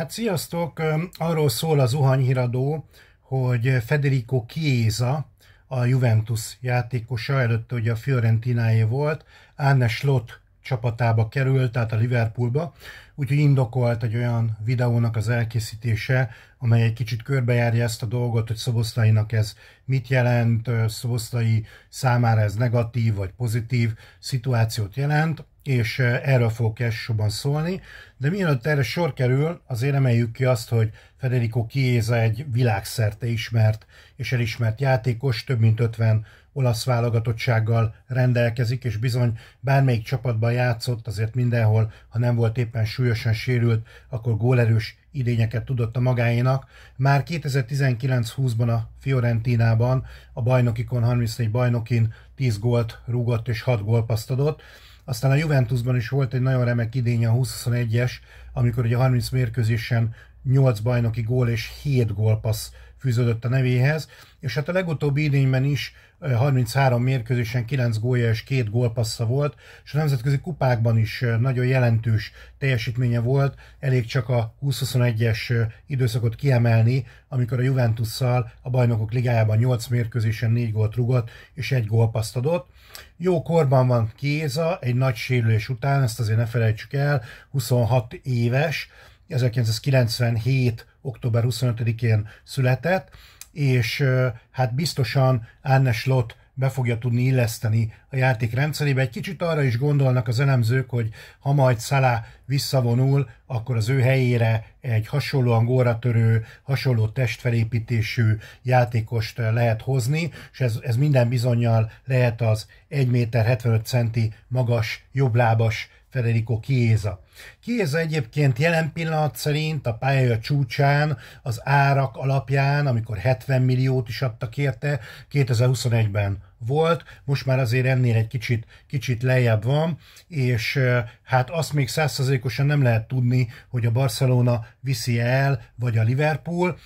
Hát sziasztok! Arról szól a zuhanyhíradó, hogy Federico Chiesa, a Juventus játékosa, előtte ugye a Fiorentináé volt, Arne Slot csapatába került, tehát a Liverpoolba, úgyhogy indokolt egy olyan videónak az elkészítése, amely egy kicsit körbejárja ezt a dolgot, hogy Szoboszlainak ez mit jelent, Szoboszlai számára ez negatív vagy pozitív szituációt jelent, és erről fogok elsősorban szólni. De mielőtt erre sor kerül, azért emeljük ki azt, hogy Federico Chiesa egy világszerte ismert és elismert játékos, több mint 50 olasz válogatottsággal rendelkezik, és bizony bármelyik csapatban játszott, azért mindenhol, ha nem volt éppen súlyosan sérült, akkor gólerős idényeket tudott a magáénak. Már 2019-20-ban a Fiorentinában, a bajnokikon, 34 bajnokin 10 gólt rúgott és 6 gólpaszt adott. Aztán a Juventusban is volt egy nagyon remek idénye a 21 es amikor ugye 30 mérkőzésen 8 bajnoki gól és 7 gólpassz fűződött a nevéhez, és hát a legutóbbi idényben is 33 mérkőzésen 9 gólja és 2 gólpassza volt, és a nemzetközi kupákban is nagyon jelentős teljesítménye volt, elég csak a 20-21-es időszakot kiemelni, amikor a Juventusszal a bajnokok ligájában 8 mérkőzésen 4 gólt rugott és 1 gólpasszt adott. Jó korban van Kéza, egy nagy sérülés után, ezt azért ne felejtsük el, 26 éves, 1997 október 25-én született, és hát biztosan Anne Slott be fogja tudni illeszteni a játék rendszerébe. Egy kicsit arra is gondolnak az elemzők, hogy ha majd Szalá visszavonul, akkor az ő helyére egy hasonlóan góratörő, hasonló testfelépítésű játékost lehet hozni, és ez, ez minden bizonyal lehet az 1 méter 75 centi magas, jobblábas Federico Chiesa. Chiesa egyébként jelen pillanat szerint a pálya csúcsán, az árak alapján, amikor 70 milliót is adtak érte, 2021-ben volt, most már azért ennél egy kicsit, kicsit lejjebb van, és hát azt még százszerzékosan nem lehet tudni, hogy a Barcelona viszi el, vagy a Liverpool.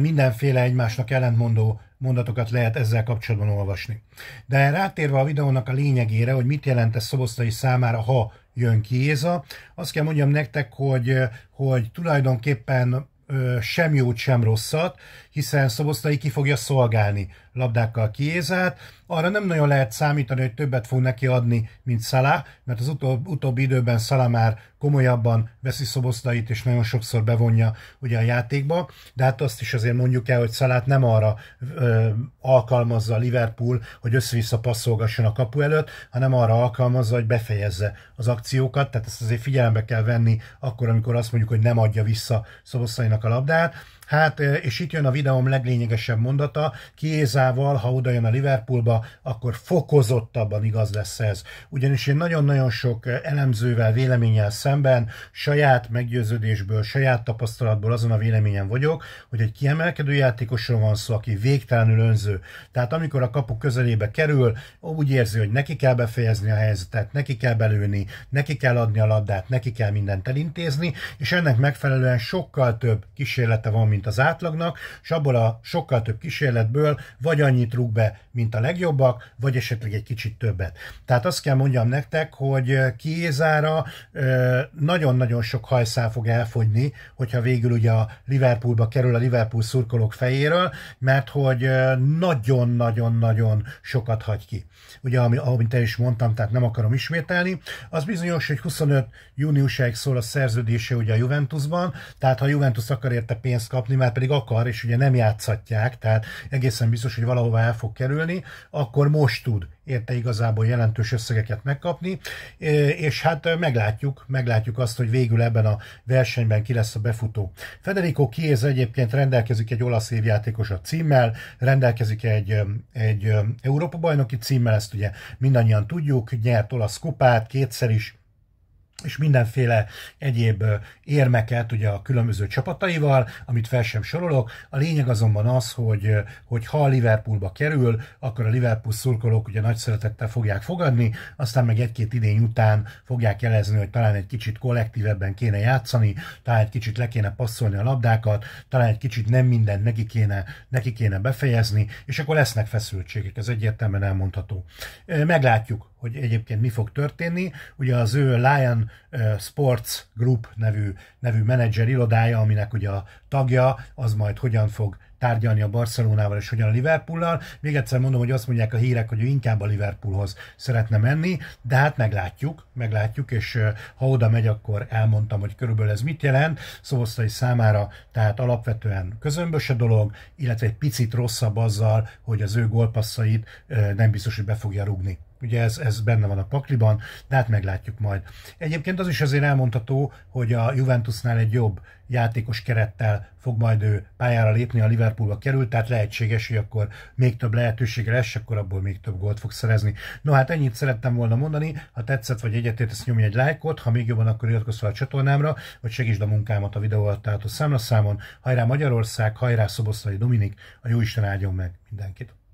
Mindenféle egymásnak ellentmondó mondatokat lehet ezzel kapcsolatban olvasni. De rátérve a videónak a lényegére, hogy mit jelent ez Szobosztai számára, ha jön ki Éza, azt kell mondjam nektek, hogy, hogy tulajdonképpen sem jót, sem rosszat, hiszen Szobosztai ki fogja szolgálni labdákkal kiézát. Arra nem nagyon lehet számítani, hogy többet fog neki adni, mint Szalá, mert az utóbb, utóbbi időben Szalá már komolyabban veszi Szobosztait, és nagyon sokszor bevonja ugye a játékba, de hát azt is azért mondjuk el, hogy Szalát nem arra ö, alkalmazza a Liverpool, hogy össze-vissza passzolgasson a kapu előtt, hanem arra alkalmazza, hogy befejezze az akciókat, tehát ezt azért figyelembe kell venni akkor, amikor azt mondjuk, hogy nem adja vissza Szoboszlainak I a labdát, Hát, és itt jön a videóm leglényegesebb mondata, Kiézával, ha oda jön a Liverpoolba, akkor fokozottabban igaz lesz ez. Ugyanis én nagyon-nagyon sok elemzővel, véleménnyel szemben, saját meggyőződésből, saját tapasztalatból azon a véleményen vagyok, hogy egy kiemelkedő játékosról van szó, aki végtelenül önző. Tehát amikor a kapu közelébe kerül, úgy érzi, hogy neki kell befejezni a helyzetet, neki kell belőni, neki kell adni a labdát, neki kell mindent elintézni, és ennek megfelelően sokkal több kísérlete van, mint az átlagnak, és abból a sokkal több kísérletből vagy annyit rúg be, mint a legjobbak, vagy esetleg egy kicsit többet. Tehát azt kell mondjam nektek, hogy eh, Kiézára eh, nagyon-nagyon sok hajszál fog elfogyni, hogyha végül ugye a Liverpoolba kerül a Liverpool szurkolók fejéről, mert hogy eh, nagyon-nagyon-nagyon sokat hagy ki. Ugye, ami, amit te is mondtam, tehát nem akarom ismételni, az bizonyos, hogy 25 júniusáig szól a szerződése ugye a Juventusban, tehát ha a Juventus akar érte pénzt kapni, kapni, már pedig akar, és ugye nem játszhatják, tehát egészen biztos, hogy valahova el fog kerülni, akkor most tud érte igazából jelentős összegeket megkapni, e, és hát e, meglátjuk, meglátjuk azt, hogy végül ebben a versenyben ki lesz a befutó. Federico Chiesa egyébként rendelkezik egy olasz évjátékos a címmel, rendelkezik egy, e, egy Európa-bajnoki címmel, ezt ugye mindannyian tudjuk, nyert olasz kupát, kétszer is és mindenféle egyéb érmeket ugye a különböző csapataival, amit fel sem sorolok. A lényeg azonban az, hogy, hogy ha a Liverpoolba kerül, akkor a Liverpool szurkolók ugye nagy szeretettel fogják fogadni, aztán meg egy-két idény után fogják jelezni, hogy talán egy kicsit kollektívebben kéne játszani, talán egy kicsit le kéne passzolni a labdákat, talán egy kicsit nem mindent neki kéne, neki kéne befejezni, és akkor lesznek feszültségek, ez egyértelműen elmondható. Meglátjuk, hogy egyébként mi fog történni. Ugye az ő Lion Sports Group nevű, nevű menedzser irodája, aminek ugye a tagja, az majd hogyan fog tárgyalni a Barcelonával és hogyan a Liverpoollal. Még egyszer mondom, hogy azt mondják a hírek, hogy ő inkább a Liverpoolhoz szeretne menni, de hát meglátjuk, meglátjuk, és ha oda megy, akkor elmondtam, hogy körülbelül ez mit jelent. Szobosztai számára tehát alapvetően közömbös a dolog, illetve egy picit rosszabb azzal, hogy az ő golpasszait nem biztos, hogy be fogja rugni Ugye ez, ez benne van a pakliban, de hát meglátjuk majd. Egyébként az is azért elmondható, hogy a Juventusnál egy jobb játékos kerettel fog majd ő pályára lépni, a Liverpoolba került, tehát lehetséges, hogy akkor még több lehetősége lesz, akkor abból még több gólt fog szerezni. No hát ennyit szerettem volna mondani, ha tetszett vagy egyetért, ezt nyomj egy lájkot, ha még jobban, akkor iratkozz fel a csatornámra, vagy segítsd a munkámat a videó alatt, tehát a számlaszámon. Hajrá Magyarország, hajrá Szoboszlai Dominik, a Isten áldjon meg mindenkit!